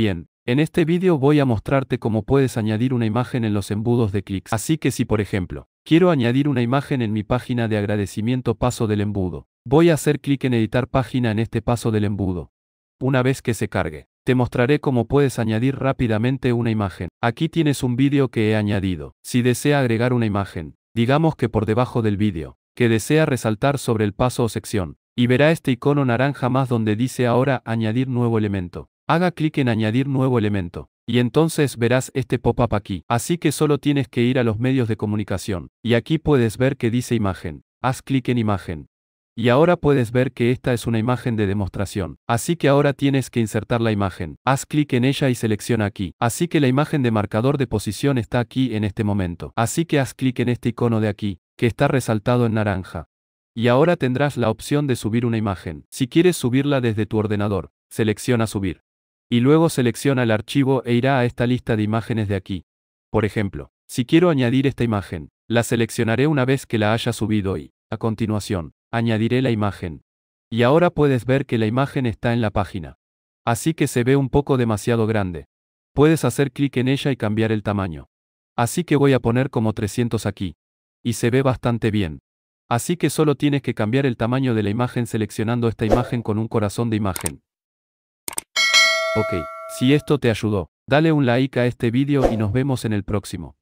Bien, en este vídeo voy a mostrarte cómo puedes añadir una imagen en los embudos de clics. Así que si por ejemplo, quiero añadir una imagen en mi página de agradecimiento paso del embudo, voy a hacer clic en editar página en este paso del embudo. Una vez que se cargue, te mostraré cómo puedes añadir rápidamente una imagen. Aquí tienes un vídeo que he añadido. Si desea agregar una imagen, digamos que por debajo del vídeo, que desea resaltar sobre el paso o sección, y verá este icono naranja más donde dice ahora añadir nuevo elemento. Haga clic en añadir nuevo elemento. Y entonces verás este pop-up aquí. Así que solo tienes que ir a los medios de comunicación. Y aquí puedes ver que dice imagen. Haz clic en imagen. Y ahora puedes ver que esta es una imagen de demostración. Así que ahora tienes que insertar la imagen. Haz clic en ella y selecciona aquí. Así que la imagen de marcador de posición está aquí en este momento. Así que haz clic en este icono de aquí, que está resaltado en naranja. Y ahora tendrás la opción de subir una imagen. Si quieres subirla desde tu ordenador, selecciona subir. Y luego selecciona el archivo e irá a esta lista de imágenes de aquí. Por ejemplo, si quiero añadir esta imagen, la seleccionaré una vez que la haya subido y, a continuación, añadiré la imagen. Y ahora puedes ver que la imagen está en la página. Así que se ve un poco demasiado grande. Puedes hacer clic en ella y cambiar el tamaño. Así que voy a poner como 300 aquí. Y se ve bastante bien. Así que solo tienes que cambiar el tamaño de la imagen seleccionando esta imagen con un corazón de imagen. Ok, si esto te ayudó, dale un like a este vídeo y nos vemos en el próximo.